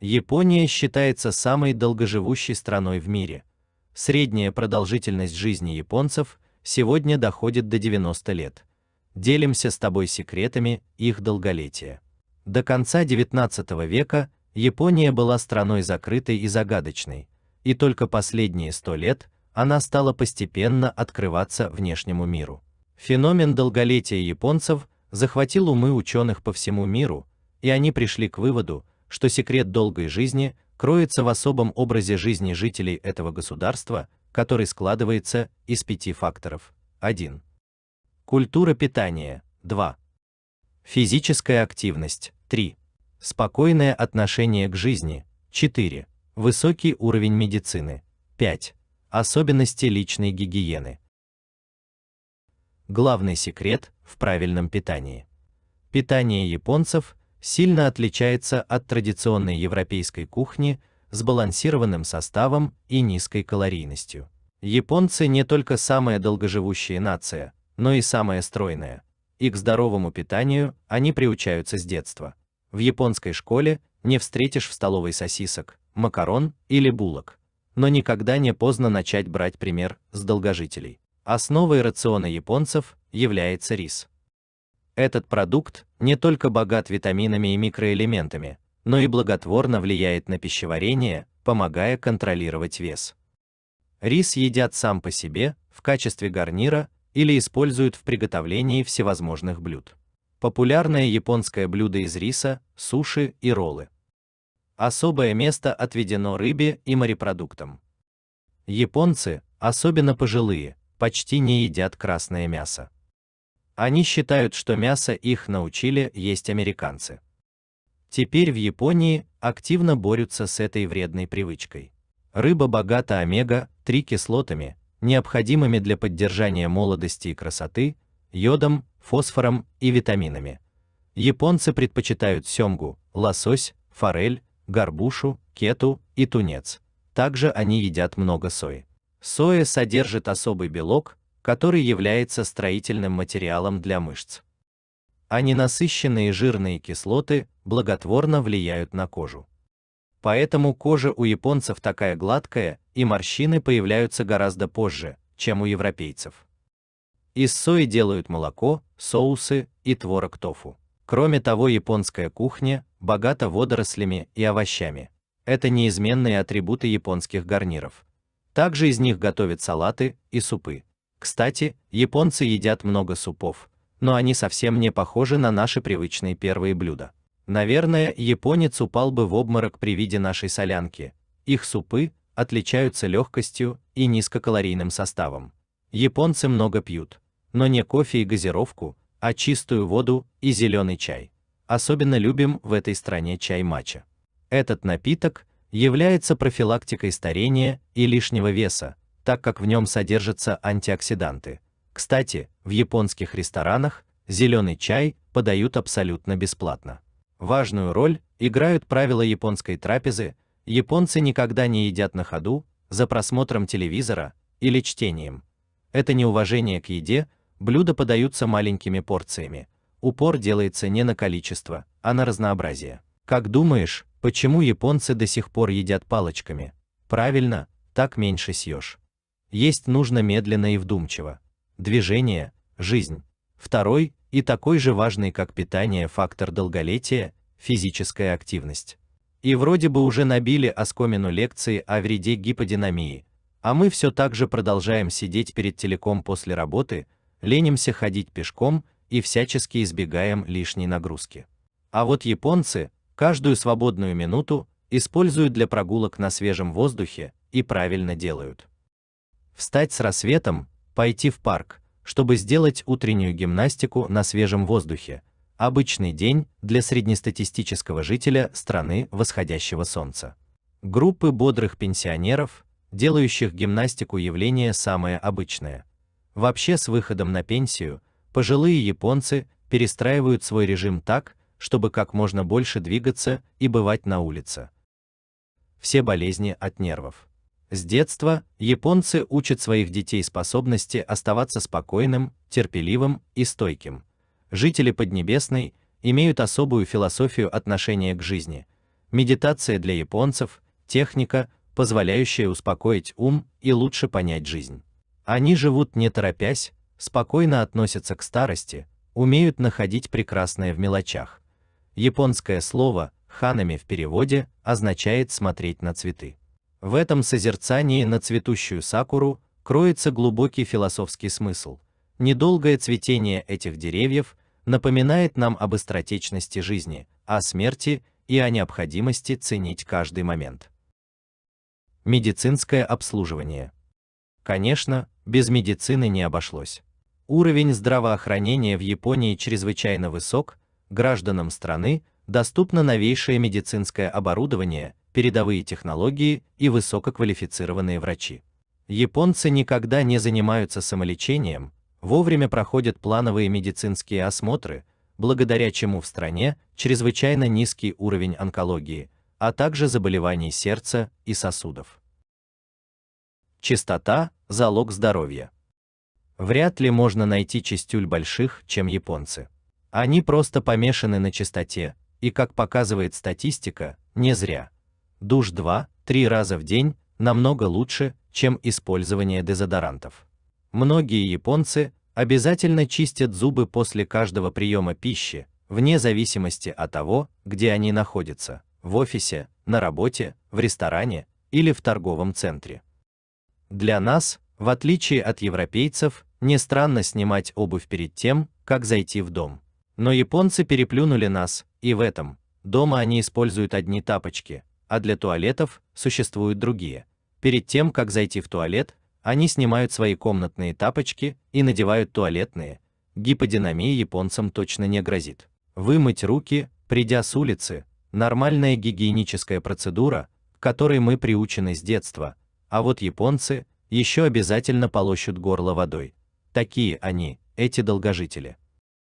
Япония считается самой долгоживущей страной в мире. Средняя продолжительность жизни японцев сегодня доходит до 90 лет. Делимся с тобой секретами их долголетия. До конца 19 века Япония была страной закрытой и загадочной, и только последние сто лет она стала постепенно открываться внешнему миру. Феномен долголетия японцев захватил умы ученых по всему миру, и они пришли к выводу, что секрет долгой жизни кроется в особом образе жизни жителей этого государства, который складывается из пяти факторов. 1. Культура питания. 2. Физическая активность. 3. Спокойное отношение к жизни. 4. Высокий уровень медицины. 5. Особенности личной гигиены. Главный секрет в правильном питании. Питание японцев сильно отличается от традиционной европейской кухни сбалансированным составом и низкой калорийностью. Японцы не только самая долгоживущая нация, но и самая стройная. И к здоровому питанию они приучаются с детства. В японской школе не встретишь в столовой сосисок, макарон или булок, но никогда не поздно начать брать пример с долгожителей. Основой рациона японцев является рис. Этот продукт не только богат витаминами и микроэлементами, но и благотворно влияет на пищеварение, помогая контролировать вес. Рис едят сам по себе, в качестве гарнира или используют в приготовлении всевозможных блюд. Популярное японское блюдо из риса – суши и роллы. Особое место отведено рыбе и морепродуктам. Японцы, особенно пожилые, почти не едят красное мясо. Они считают, что мясо их научили есть американцы. Теперь в Японии активно борются с этой вредной привычкой. Рыба богата омега-3 кислотами, необходимыми для поддержания молодости и красоты, йодом, фосфором и витаминами. Японцы предпочитают сёмгу, лосось, форель, горбушу, кету и тунец. Также они едят много сои. Соя содержит особый белок, который является строительным материалом для мышц. А ненасыщенные жирные кислоты благотворно влияют на кожу. Поэтому кожа у японцев такая гладкая, и морщины появляются гораздо позже, чем у европейцев. Из сои делают молоко, соусы и творог тофу. Кроме того, японская кухня богата водорослями и овощами. Это неизменные атрибуты японских гарниров. Также из них готовят салаты и супы. Кстати, японцы едят много супов, но они совсем не похожи на наши привычные первые блюда. Наверное, японец упал бы в обморок при виде нашей солянки. Их супы отличаются легкостью и низкокалорийным составом. Японцы много пьют, но не кофе и газировку, а чистую воду и зеленый чай. Особенно любим в этой стране чай матча. Этот напиток является профилактикой старения и лишнего веса, так как в нем содержатся антиоксиданты. Кстати, в японских ресторанах зеленый чай подают абсолютно бесплатно. Важную роль играют правила японской трапезы. Японцы никогда не едят на ходу, за просмотром телевизора или чтением. Это неуважение к еде, блюда подаются маленькими порциями. Упор делается не на количество, а на разнообразие. Как думаешь, почему японцы до сих пор едят палочками? Правильно, так меньше съешь. Есть нужно медленно и вдумчиво. Движение – жизнь. Второй и такой же важный, как питание, фактор долголетия – физическая активность. И вроде бы уже набили оскомину лекции о вреде гиподинамии, а мы все так же продолжаем сидеть перед телеком после работы, ленимся ходить пешком и всячески избегаем лишней нагрузки. А вот японцы каждую свободную минуту используют для прогулок на свежем воздухе и правильно делают встать с рассветом, пойти в парк, чтобы сделать утреннюю гимнастику на свежем воздухе. Обычный день для среднестатистического жителя страны восходящего солнца. Группы бодрых пенсионеров, делающих гимнастику явление самое обычное. Вообще с выходом на пенсию пожилые японцы перестраивают свой режим так, чтобы как можно больше двигаться и бывать на улице. Все болезни от нервов. С детства японцы учат своих детей способности оставаться спокойным, терпеливым и стойким. Жители Поднебесной имеют особую философию отношения к жизни. Медитация для японцев техника, позволяющая успокоить ум и лучше понять жизнь. Они живут не торопясь, спокойно относятся к старости, умеют находить прекрасное в мелочах. Японское слово ханами в переводе означает смотреть на цветы. В этом созерцании на цветущую сакуру кроется глубокий философский смысл. Недолгое цветение этих деревьев напоминает нам об остротечности жизни, о смерти и о необходимости ценить каждый момент. Медицинское обслуживание. Конечно, без медицины не обошлось. Уровень здравоохранения в Японии чрезвычайно высок, гражданам страны доступно новейшее медицинское оборудование, передовые технологии и высококвалифицированные врачи. Японцы никогда не занимаются самолечением, вовремя проходят плановые медицинские осмотры, благодаря чему в стране чрезвычайно низкий уровень онкологии, а также заболеваний сердца и сосудов. Чистота – залог здоровья. Вряд ли можно найти чистюль больших, чем японцы. Они просто помешаны на чистоте, и как показывает статистика, не зря душ 2-3 раза в день намного лучше, чем использование дезодорантов. Многие японцы обязательно чистят зубы после каждого приема пищи, вне зависимости от того, где они находятся – в офисе, на работе, в ресторане или в торговом центре. Для нас, в отличие от европейцев, не странно снимать обувь перед тем, как зайти в дом. Но японцы переплюнули нас, и в этом. Дома они используют одни тапочки, а для туалетов существуют другие. Перед тем, как зайти в туалет, они снимают свои комнатные тапочки и надевают туалетные. Гиподинамия японцам точно не грозит. Вымыть руки, придя с улицы, нормальная гигиеническая процедура, к которой мы приучены с детства, а вот японцы еще обязательно полощут горло водой. Такие они, эти долгожители.